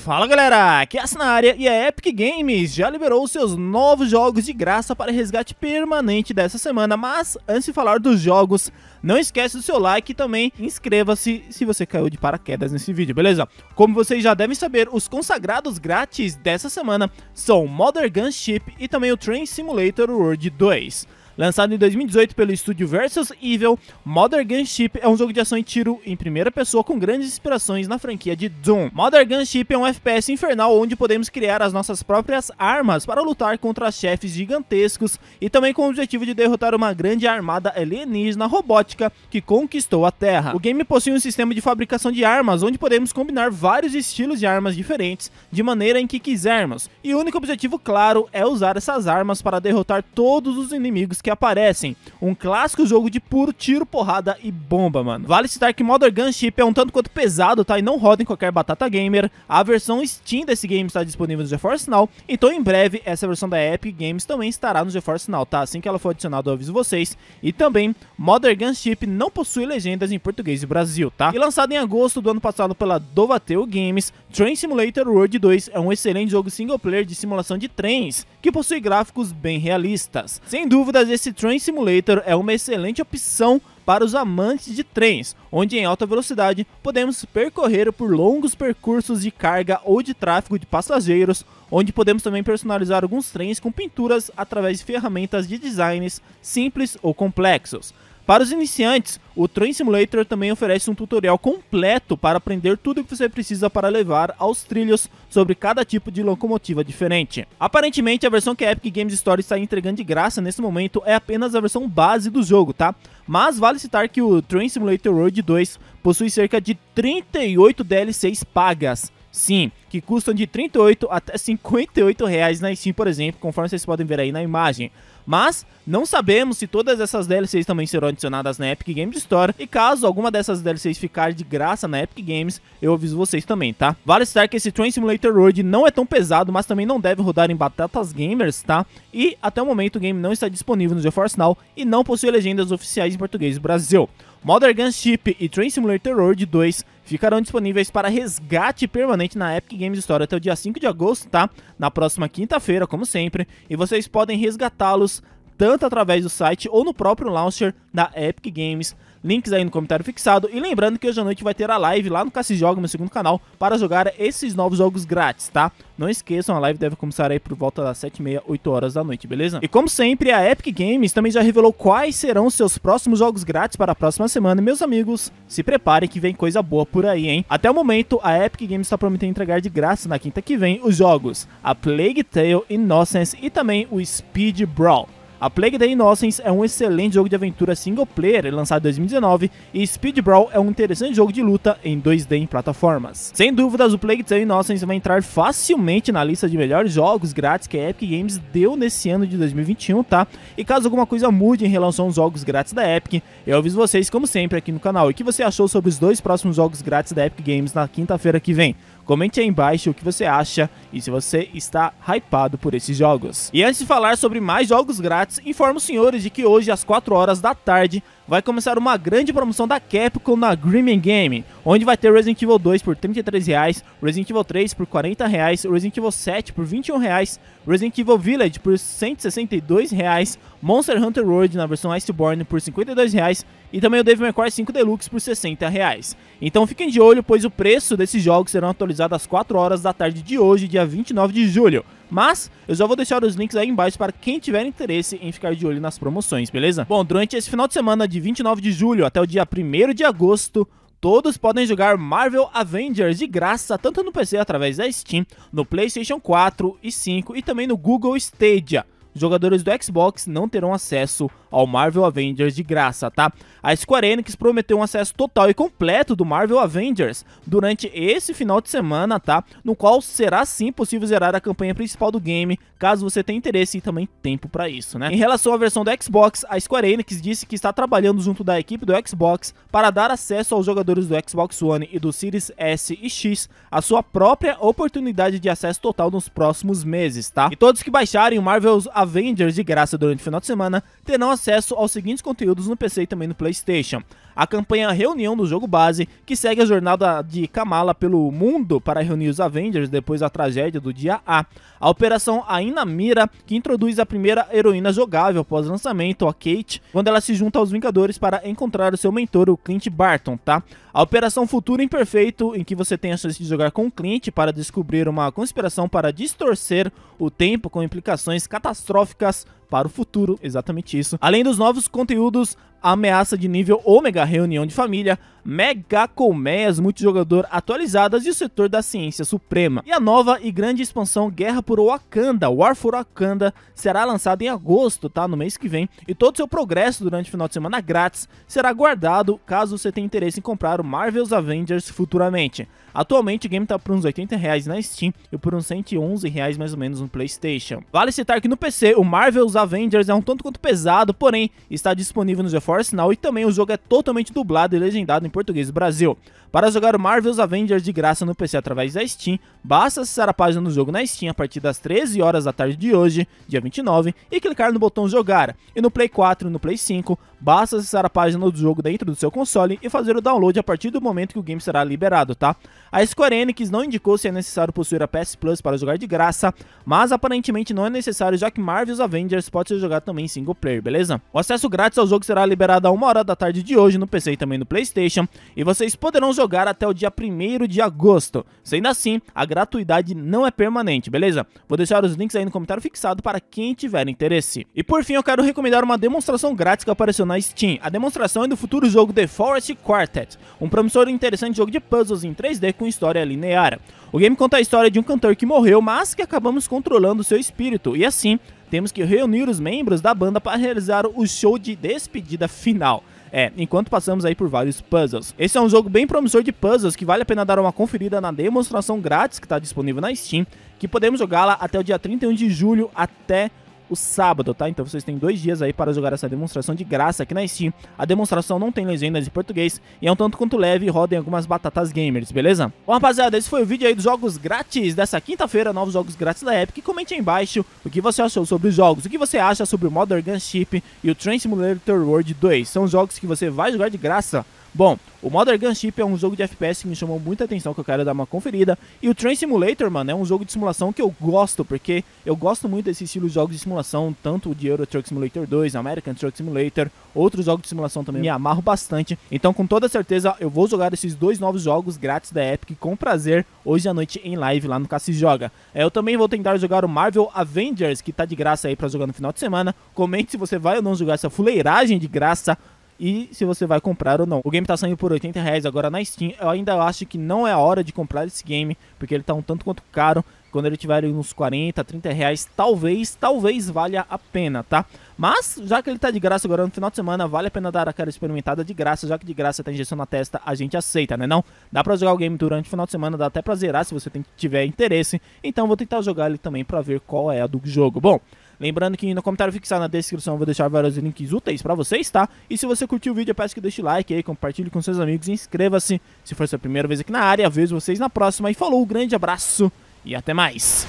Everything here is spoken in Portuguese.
Fala galera, aqui é a área e a Epic Games já liberou seus novos jogos de graça para resgate permanente dessa semana, mas antes de falar dos jogos, não esquece do seu like e também inscreva-se se você caiu de paraquedas nesse vídeo, beleza? Como vocês já devem saber, os consagrados grátis dessa semana são Modern Gunship e também o Train Simulator World 2. Lançado em 2018 pelo estúdio Versus Evil, Modern Gunship é um jogo de ação e tiro em primeira pessoa com grandes inspirações na franquia de Doom. Modern Gunship é um FPS infernal onde podemos criar as nossas próprias armas para lutar contra chefes gigantescos e também com o objetivo de derrotar uma grande armada alienígena robótica que conquistou a Terra. O game possui um sistema de fabricação de armas onde podemos combinar vários estilos de armas diferentes de maneira em que quisermos, e o único objetivo claro é usar essas armas para derrotar todos os inimigos que que aparecem. Um clássico jogo de puro tiro, porrada e bomba, mano. Vale citar que Modern Gunship é um tanto quanto pesado, tá? E não roda em qualquer batata gamer. A versão Steam desse game está disponível no GeForce Now, então em breve essa versão da Epic Games também estará no GeForce Now, tá? Assim que ela for adicionada, eu aviso vocês. E também, Modern Gunship não possui legendas em português e Brasil, tá? E lançado em agosto do ano passado pela Dovateu Games, Train Simulator World 2 é um excelente jogo single player de simulação de trens, que possui gráficos bem realistas. Sem dúvidas, esse Train Simulator é uma excelente opção para os amantes de trens, onde em alta velocidade podemos percorrer por longos percursos de carga ou de tráfego de passageiros, onde podemos também personalizar alguns trens com pinturas através de ferramentas de designs simples ou complexos. Para os iniciantes, o Train Simulator também oferece um tutorial completo para aprender tudo o que você precisa para levar aos trilhos sobre cada tipo de locomotiva diferente. Aparentemente, a versão que a Epic Games Store está entregando de graça nesse momento é apenas a versão base do jogo, tá? Mas vale citar que o Train Simulator World 2 possui cerca de 38 DLCs pagas. Sim, que custam de 38 até 58 reais na Steam, por exemplo, conforme vocês podem ver aí na imagem. Mas não sabemos se todas essas DLCs também serão adicionadas na Epic Games Store. E caso alguma dessas DLCs ficar de graça na Epic Games, eu aviso vocês também, tá? Vale citar que esse Train Simulator Road não é tão pesado, mas também não deve rodar em batatas gamers, tá? E até o momento o game não está disponível no GeForce Now e não possui legendas oficiais em português do Brasil. Modern Gunship e Train Simulator World 2 ficarão disponíveis para resgate permanente na Epic Games Store até o dia 5 de agosto, tá? Na próxima quinta-feira, como sempre, e vocês podem resgatá-los tanto através do site ou no próprio launcher da Epic Games links aí no comentário fixado. E lembrando que hoje à noite vai ter a live lá no Cassi Joga, meu segundo canal, para jogar esses novos jogos grátis, tá? Não esqueçam, a live deve começar aí por volta das 7h30, 8 horas da noite, beleza? E como sempre, a Epic Games também já revelou quais serão seus próximos jogos grátis para a próxima semana. E, meus amigos, se preparem que vem coisa boa por aí, hein? Até o momento, a Epic Games está prometendo entregar de graça na quinta que vem os jogos a Plague Tale, Innocence e também o Speed Brawl. A Plague Day Innocence é um excelente jogo de aventura single player lançado em 2019 e Speed Brawl é um interessante jogo de luta em 2D em plataformas. Sem dúvidas, o Plague Day Innocence vai entrar facilmente na lista de melhores jogos grátis que a Epic Games deu nesse ano de 2021, tá? E caso alguma coisa mude em relação aos jogos grátis da Epic, eu aviso vocês como sempre aqui no canal. E o que você achou sobre os dois próximos jogos grátis da Epic Games na quinta-feira que vem? Comente aí embaixo o que você acha e se você está hypado por esses jogos. E antes de falar sobre mais jogos grátis, informo os senhores de que hoje às 4 horas da tarde vai começar uma grande promoção da Capcom na Grimmin Game, onde vai ter Resident Evil 2 por R$ reais, Resident Evil 3 por R$ reais, Resident Evil 7 por R$ reais, Resident Evil Village por R$ reais, Monster Hunter World na versão Iceborne por R$ reais e também o Devil May Cry 5 Deluxe por R$ reais. Então fiquem de olho, pois o preço desses jogos serão atualizados às 4 horas da tarde de hoje, dia 29 de julho. Mas eu já vou deixar os links aí embaixo para quem tiver interesse em ficar de olho nas promoções, beleza? Bom, durante esse final de semana de 29 de julho até o dia 1 de agosto, todos podem jogar Marvel Avengers de graça, tanto no PC através da Steam, no PlayStation 4 e 5 e também no Google Stadia jogadores do Xbox não terão acesso ao Marvel Avengers de graça, tá? A Square Enix prometeu um acesso total e completo do Marvel Avengers durante esse final de semana, tá? No qual será sim possível zerar a campanha principal do game, caso você tenha interesse e também tempo para isso, né? Em relação à versão do Xbox, a Square Enix disse que está trabalhando junto da equipe do Xbox para dar acesso aos jogadores do Xbox One e do Series S e X a sua própria oportunidade de acesso total nos próximos meses, tá? E todos que baixarem o Marvel's Avengers de graça durante o final de semana terão acesso aos seguintes conteúdos no PC e também no PlayStation: a campanha Reunião do jogo base, que segue a jornada de Kamala pelo mundo para reunir os Avengers depois da tragédia do dia A, a operação Aina Mira, que introduz a primeira heroína jogável após lançamento, a Kate, quando ela se junta aos Vingadores para encontrar o seu mentor, o Clint Barton, tá? A operação Futuro Imperfeito, em que você tem a chance de jogar com o Clint para descobrir uma conspiração para distorcer o tempo com implicações catastróficas catastróficas para o futuro, exatamente isso. Além dos novos conteúdos, ameaça de nível ômega, reunião de família, mega colmeias multijogador atualizadas e o setor da ciência suprema. E a nova e grande expansão Guerra por Wakanda, War for Wakanda, será lançada em agosto, tá? No mês que vem. E todo seu progresso durante o final de semana grátis será guardado caso você tenha interesse em comprar o Marvel's Avengers futuramente. Atualmente o game tá por uns 80 reais na Steam e por uns 111 reais mais ou menos no Playstation. Vale citar que no PC o Marvel's Avengers é um tanto quanto pesado, porém está disponível no GeForce Now e também o jogo é totalmente dublado e legendado em português do Brasil. Para jogar o Marvel's Avengers de graça no PC através da Steam, basta acessar a página do jogo na Steam a partir das 13 horas da tarde de hoje, dia 29, e clicar no botão jogar. E no Play 4 e no Play 5, basta acessar a página do jogo dentro do seu console e fazer o download a partir do momento que o game será liberado, tá? A Square Enix não indicou se é necessário possuir a PS Plus para jogar de graça, mas aparentemente não é necessário já que Marvel's Avengers pode ser jogado também em single player, beleza? O acesso grátis ao jogo será liberado a 1 hora da tarde de hoje no PC e também no Playstation, e vocês poderão jogar até o dia 1 de agosto. Sendo assim, a gratuidade não é permanente, beleza? Vou deixar os links aí no comentário fixado para quem tiver interesse. E por fim, eu quero recomendar uma demonstração grátis que apareceu na Steam. A demonstração é do futuro jogo The Forest Quartet, um promissor e interessante jogo de puzzles em 3D com história linear. O game conta a história de um cantor que morreu, mas que acabamos controlando seu espírito, e assim temos que reunir os membros da banda para realizar o show de despedida final. É, enquanto passamos aí por vários puzzles. Esse é um jogo bem promissor de puzzles que vale a pena dar uma conferida na demonstração grátis que está disponível na Steam, que podemos jogá-la até o dia 31 de julho até o sábado, tá? Então vocês têm dois dias aí para jogar essa demonstração de graça aqui na Steam. A demonstração não tem legendas em português e é um tanto quanto leve e roda em algumas batatas gamers, beleza? Bom, rapaziada, esse foi o vídeo aí dos jogos grátis dessa quinta-feira, novos jogos grátis da Epic. Comente aí embaixo o que você achou sobre os jogos, o que você acha sobre o Modern Gunship e o Train Simulator World 2. São jogos que você vai jogar de graça Bom, o Modern Gunship é um jogo de FPS que me chamou muita atenção, que eu quero dar uma conferida. E o Train Simulator, mano, é um jogo de simulação que eu gosto, porque eu gosto muito desse estilo de jogos de simulação, tanto de Euro Truck Simulator 2, American Truck Simulator, outros jogos de simulação também me amarro bastante. Então, com toda certeza, eu vou jogar esses dois novos jogos grátis da Epic com prazer hoje à noite em live lá no Cassis Joga. É, eu também vou tentar jogar o Marvel Avengers, que tá de graça aí para jogar no final de semana. Comente se você vai ou não jogar essa fuleiragem de graça e se você vai comprar ou não. O game tá saindo por 80 reais agora na Steam. Eu ainda acho que não é a hora de comprar esse game, porque ele tá um tanto quanto caro. Quando ele tiver uns 40, 30 reais, talvez, talvez valha a pena, tá? Mas, já que ele tá de graça agora no final de semana, vale a pena dar aquela experimentada de graça, já que de graça tá injeção na testa, a gente aceita, né não? Dá pra jogar o game durante o final de semana, dá até pra zerar se você tem, tiver interesse. Então vou tentar jogar ele também pra ver qual é a do jogo. Bom, Lembrando que no comentário fixado na descrição eu vou deixar vários links úteis para vocês, tá? E se você curtiu o vídeo, eu peço que deixe like aí, compartilhe com seus amigos, inscreva-se se for sua primeira vez aqui na área. Vejo vocês na próxima e falou, grande abraço e até mais!